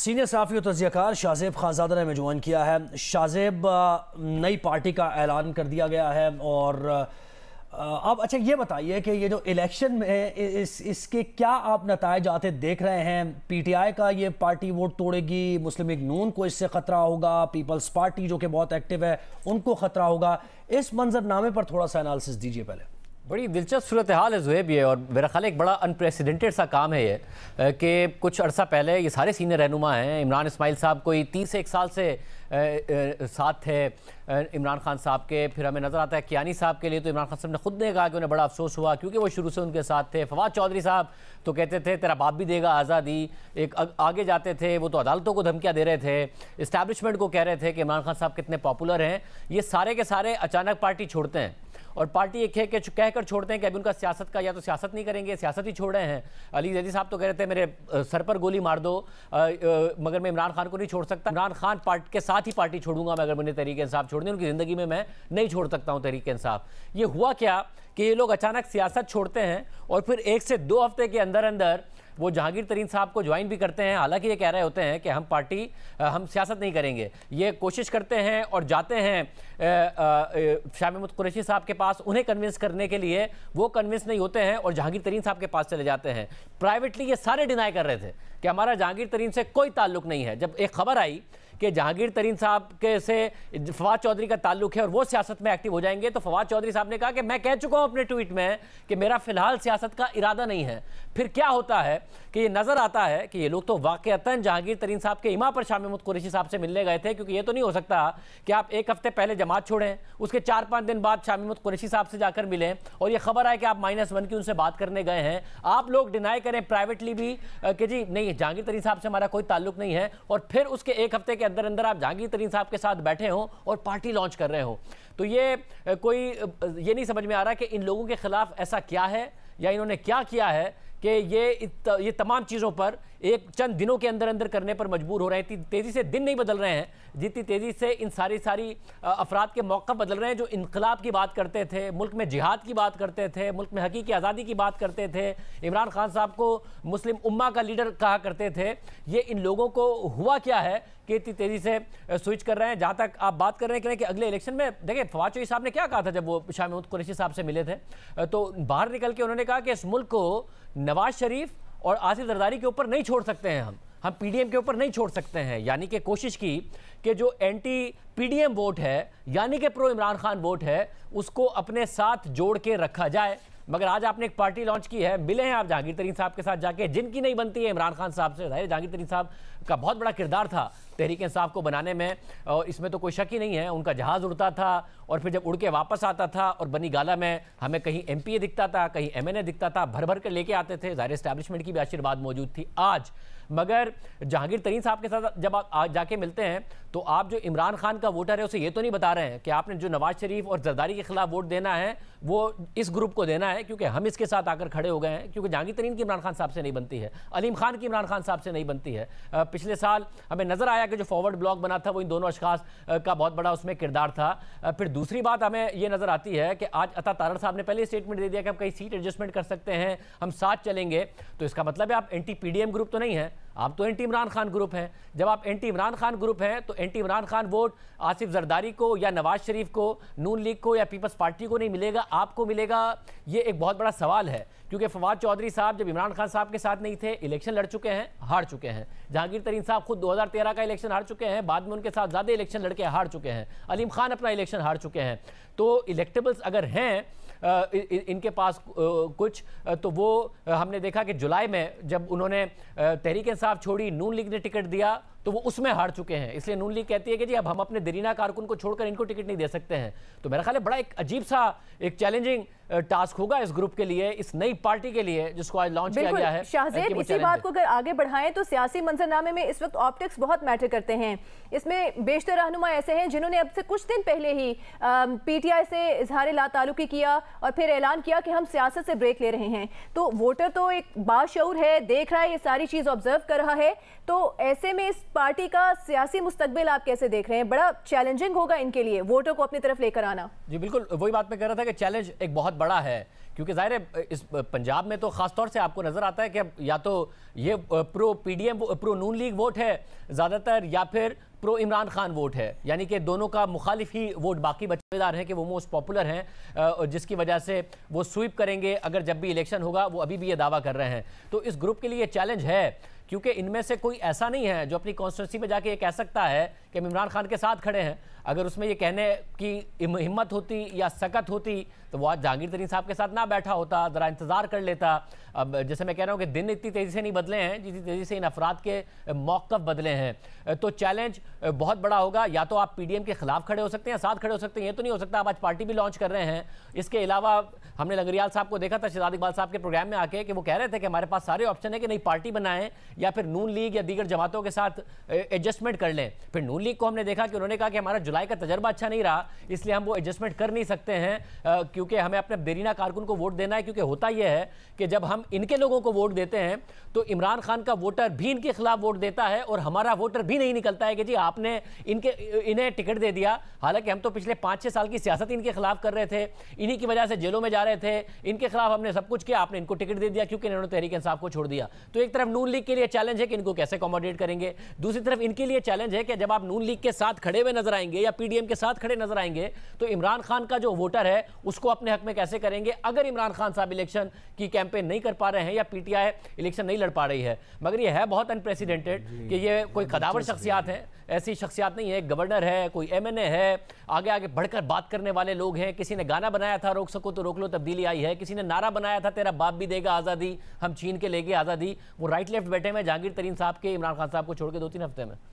senior सहाफ़ी तजियाकार शाहजेब खानजादा ने join किया है शाहजेब नई पार्टी का ऐलान कर दिया गया है और अब अच्छा ये बताइए कि ये जो इलेक्शन में इस इसके क्या आप नतज आते देख रहे हैं पीटीआई का ये पार्टी वोट तोड़ेगी मुस्लिम लीग नून को इससे ख़तरा होगा पीपल्स पार्टी जो कि बहुत एक्टिव है उनको ख़तरा होगा इस मंजरनामे पर थोड़ा सा एनालिसिस दीजिए पहले बड़ी दिलचस्प सूरत हाल है जुहेब ये और मेरा ख्याल एक बड़ा अनप्रेसिडेंटेड सा काम है ये कि कुछ अर्सा पहले ये सारे सीनियर रहनुमा हैं इमरान इसमाइल साहब कोई तीस एक साल से साथ थे इमरान खान साहब के फिर हमें नज़र आता है कियानी साहब के लिए तो इमरान खान साहब ने खुद ने कहा कि उन्हें बड़ा अफसोस हुआ क्योंकि वो शुरू से उनके साथ थे फवाद चौधरी साहब तो कहते थे तेरा बाप भी देगा आज़ादी एक आगे जाते थे वो तो अदालतों को धमकियाँ दे रहे थे इस्टेबलिशमेंट को कह रहे थे कि इमरान खान साहब कितने पॉपुलर हैं ये सारे के सारे अचानक पार्टी छोड़ते हैं और पार्टी एक है कि कहकर छोड़ते हैं कि अभी उनका सियासत का या तो सियासत नहीं करेंगे सियासत ही छोड़ रहे हैं अली जैदी साहब तो कह रहे थे मेरे सर पर गोली मार दो आ, आ, मगर मैं इमरान खान को नहीं छोड़ सकता इमरान खान पार्ट के साथ ही पार्टी छोड़ूंगा मैं अगर मैंने तरीके इंसाफ छोड़ दी उनकी ज़िंदगी में मैं नहीं छोड़ सकता हूँ तरीके इंसाफ ये हुआ क्या कि ये लोग अचानक सियासत छोड़ते हैं और फिर एक से दो हफ्ते के अंदर अंदर वो जहांगीर तरीन साहब को ज्वाइन भी करते हैं हालांकि ये कह रहे होते हैं कि हम पार्टी हम सियासत नहीं करेंगे ये कोशिश करते हैं और जाते हैं महमूद कुरैशी साहब के पास उन्हें कन्विंस करने के लिए वो कन्विंस नहीं होते हैं और जहांगीर तरीन साहब के पास चले जाते हैं प्राइवेटली ये सारे डिनाई कर रहे थे कि हमारा जहांगीर तरीन से कोई ताल्लुक नहीं है जब एक खबर आई कि जहांगीर तरीन साहब के से फवाद चौधरी का ताल्लुक है और वो सियासत में एक्टिव हो जाएंगे तो फवाद चौधरी साहब ने कहा कि मैं कह चुका हूँ अपने ट्वीट में कि मेरा फिलहाल सियासत का इरादा नहीं है फिर क्या होता है कि ये नज़र आता है कि ये लोग तो वाक़ता जहांगीर तरीन साहब के इमा पर शाह महमूद कुरेशी साहब से मिलने गए थे क्योंकि ये तो नहीं हो सकता कि आप एक हफ्ते पहले जमात छोड़ें उसके चार पाँच दिन बाद शाह महमूद कुरेशी साहब से जाकर मिलें और ये खबर आए कि आप माइनस वन की उनसे बात करने गए हैं आप लोग डिनाई करें प्राइवेटली भी कि जी नहीं जहांगीर तरीन साहब से हमारा कोई ताल्लुक नहीं है और फिर उसके एक हफ्ते के अंदर अंदर आप जहांगीर तरीन साहब के साथ बैठे हों और पार्टी लॉन्च कर रहे हो तो ये कोई ये नहीं समझ में आ रहा कि इन लोगों के खिलाफ ऐसा क्या है या इन्होंने क्या किया है कि ये ये तमाम चीज़ों पर एक चंद दिनों के अंदर अंदर करने पर मजबूर हो रहे हैं इतनी तेज़ी से दिन नहीं बदल रहे हैं जितनी तेज़ी से इन सारी सारी अफराद के मौक़ बदल रहे हैं जो इनकलाब की बात करते थे मुल्क में जिहाद की बात करते थे मुल्क में हकीकी आज़ादी की बात करते थे इमरान खान साहब को मुस्लिम उम्मा का लीडर कहा करते थे ये इन लोगों को हुआ क्या है कि इतनी तेज़ी से स्विच कर रहे हैं जहाँ तक आप बात कर रहे हैं कि अगले इलेक्शन में देखिए फवाद चौधरी साहब ने क्या कहा था जब वो शाह महमूद कुरैशी साहब से मिले थे तो बाहर निकल के उन्होंने कहा कि इस मुल्क को नवाज शरीफ और आसिफ जरदारी के ऊपर नहीं छोड़ सकते हैं हम हम पीडीएम के ऊपर नहीं छोड़ सकते हैं यानी कि कोशिश की कि जो एंटी पीडीएम वोट है यानी कि प्रो इमरान खान वोट है उसको अपने साथ जोड़ के रखा जाए मगर आज आपने एक पार्टी लॉन्च की है मिले हैं आप जहांगीर तरीन साहब के साथ जाके जिनकी नहीं बनती है इमरान खान साहब से जाहिर जहांगीर तरीन साहब का बहुत बड़ा किरदार था तहरीक इंसाफ को बनाने में और इसमें तो कोई शक ही नहीं है उनका जहाज़ उड़ता था और फिर जब उड़ के वापस आता था और बनी गाला में हमें कहीं एम दिखता था कहीं एम दिखता था भर भर कर लेके आते थे ज़ाहिर इस्टेब्लिशमेंट की भी आशीर्वाद मौजूद थी आज मगर जहांगीर तरीन साहब के साथ जब आप जाके मिलते हैं तो आप जो इमरान खान का वोटर है उसे ये तो नहीं बता रहे हैं कि आपने जो नवाज शरीफ और जरदारी के खिलाफ वोट देना है वो इस ग्रुप को देना है क्योंकि हम इसके साथ आकर खड़े हो गए हैं क्योंकि जहांगीर तरीन की इमरान खान साहब से नहीं बनती है अलीम खान की इमरान खान साहब से नहीं बनती है पिछले साल हमें नज़र आया कि जो फॉरवर्ड ब्लॉक बना था वो इन दोनों अशखास का बहुत बड़ा उसमें किरदार था फिर दूसरी बात हमें ये नज़र आती है कि आज अता तारण साहब ने पहले स्टेटमेंट दे दिया कि हम कई सीट एडजस्टमेंट कर सकते हैं हम साथ चलेंगे तो इसका मतलब है आप एंटी पी ग्रुप तो नहीं है आप तो एंटी इमरान खान ग्रुप हैं जब आप एंटी इमरान खान ग्रुप हैं तो एंटी इमरान खान वोट आसिफ जरदारी को या नवाज शरीफ को नून लीग को या पीपल्स पार्टी को नहीं मिलेगा आपको मिलेगा ये एक बहुत बड़ा सवाल है क्योंकि फवाद चौधरी साहब जब इमरान खान साहब के साथ नहीं थे इलेक्शन लड़ चुके हैं हार चुके हैं जहांगीर तरीन साहब खुद दो का इलेक्शन हार चुके हैं बाद में उनके साथ ज़्यादा इलेक्शन लड़के हार चुके हैं अलीम खान अपना इलेक्शन हार चुके हैं तो इलेक्टेबल्स अगर हैं इनके पास कुछ तो वो हमने देखा कि जुलाई में जब उन्होंने तहरीक इंसाफ छोड़ी नून लीग ने टिकट दिया तो वो उसमें हार चुके हैं इसलिए नून लीग कहती है कि जी अब हम अपने दरीना कारकुन को छोड़कर इनको टिकट नहीं दे सकते हैं तो मेरा ख्याल है बड़ा एक अजीब सा एक चैलेंजिंग टास्क होगा इस ग्रुप के लिए इस नई पार्टी के लिए जिसको आज लॉन्च किया गया है शाहजेब इसी बात को अगर आगे बढ़ाएं तो सियासी मंजरनामे में इस वक्त ऑप्टिक्स बहुत मैटर करते हैं इसमें बेशतर रहनुमा ऐसे हैं जिन्होंने अब से कुछ दिन पहले ही पीटीआई से इजहार ला तालुकी किया और फिर ऐलान किया कि हम सियासत से ब्रेक ले रहे हैं तो वोटर तो एक बाशूर है देख रहा है ये सारी चीज़ ऑब्जर्व कर रहा है तो ऐसे में इस पार्टी का सियासी मुस्तबिल आप कैसे देख रहे हैं बड़ा चैलेंजिंग होगा इनके लिए वोटों को अपनी तरफ लेकर आना जी बिल्कुल वही बात मैं कह रहा था कि चैलेंज एक बहुत बड़ा है क्योंकि जाहिर है इस पंजाब में तो खासतौर से आपको नज़र आता है कि या तो ये pro PDM pro Noon league vote है ज़्यादातर या फिर प्रो इमरान खान वोट है यानी कि दोनों का मुखालिफ ही वोट बाकी बचेदार हैं कि वो मोस्ट पॉपुलर हैं जिसकी वजह से वो स्वीप करेंगे अगर जब भी इलेक्शन होगा वो अभी भी ये दावा कर रहे हैं तो इस ग्रुप के लिए चैलेंज है क्योंकि इनमें से कोई ऐसा नहीं है जो अपनी कॉन्स्टिट्यूंसी में जाके ये कह सकता है कि इमरान खान के साथ खड़े हैं अगर उसमें ये कहने की हिम्मत होती या सकत होती तो वो आज जहांगीर तरीन साहब के साथ ना बैठा होता ज़रा इंतज़ार कर लेता अब जैसे मैं कह रहा हूँ कि दिन इतनी तेज़ी से नहीं बदले हैं जितनी तेज़ी से इन अफराद के मौक़ बदले हैं तो चैलेंज बहुत बड़ा होगा या तो आप पी के ख़िलाफ़ खड़े हो सकते हैं साथ खड़े हो सकते हैं ये तो नहीं हो सकता आप आज पार्टी भी लॉन्च कर रहे हैं इसके अलावा हमने लंगरियाल साहब को देखा था शिजाद इकबाल साहब के प्रोग्राम में आके कि वो कह रहे थे कि हमारे पास सारे ऑप्शन है कि नहीं पार्टी बनाएं या फिर नून लीग या दीगर जमातों के साथ एडजस्टमेंट कर लें फिर नून लीग को हमने देखा कि उन्होंने कहा कि हमारा जुलाई का तजर्बा अच्छा नहीं रहा इसलिए हम वो एडजस्टमेंट कर नहीं सकते हैं क्योंकि हमें अपने बेरीना कारकुन को वोट देना है क्योंकि होता यह है कि जब हम इनके लोगों को वोट देते हैं तो इमरान खान का वोटर भी इनके खिलाफ वोट देता है और हमारा वोटर भी नहीं निकलता है कि जी आपने इनके इन्हें टिकट दे दिया हालांकि हम तो पिछले पाँच छः साल की सियासत इनके खिलाफ कर रहे थे इन्हीं की वजह से जेलों में जा रहे थे इनके खिलाफ हमने सब कुछ किया आपने इनको टिकट दे दिया क्योंकि इन्होंने तहरीक इंसाफ को छोड़ दिया तो एक तरफ नून लीग के लिए लिए चैलेंज है कि इनको कैसे अकोमोडेट करेंगे दूसरी तरफ इनके लिए चैलेंज है कि जब आप नून लीग के साथ खड़े हुए नजर आएंगे या पीडीएम के साथ खड़े नजर आएंगे तो इमरान खान का जो वोटर है उसको अपने हक में कैसे करेंगे अगर इमरान खान साहब इलेक्शन की कैंपेन नहीं कर पा रहे हैं या पीटीआई इलेक्शन नहीं लड़ पा रही है मगर यह है बहुत अनप्रेसिडेंटेड कि ये कोई कदावर शख्सियात है ऐसी शख्सियात नहीं है गवर्नर है कोई एमएनए है आगे आगे बढ़कर बात करने वाले लोग हैं किसी ने गाना बनाया था रोक सको तो रोक लो तब्दीली आई है किसी ने नारा बनाया था तेरा बाप भी देगा आज़ादी हम छीन के लेगे आज़ादी वो राइट लेफ्ट बैठे में जहांगीर तरीन साहब के इमरान खान साहब को छोड़ के दो तीन हफ्ते में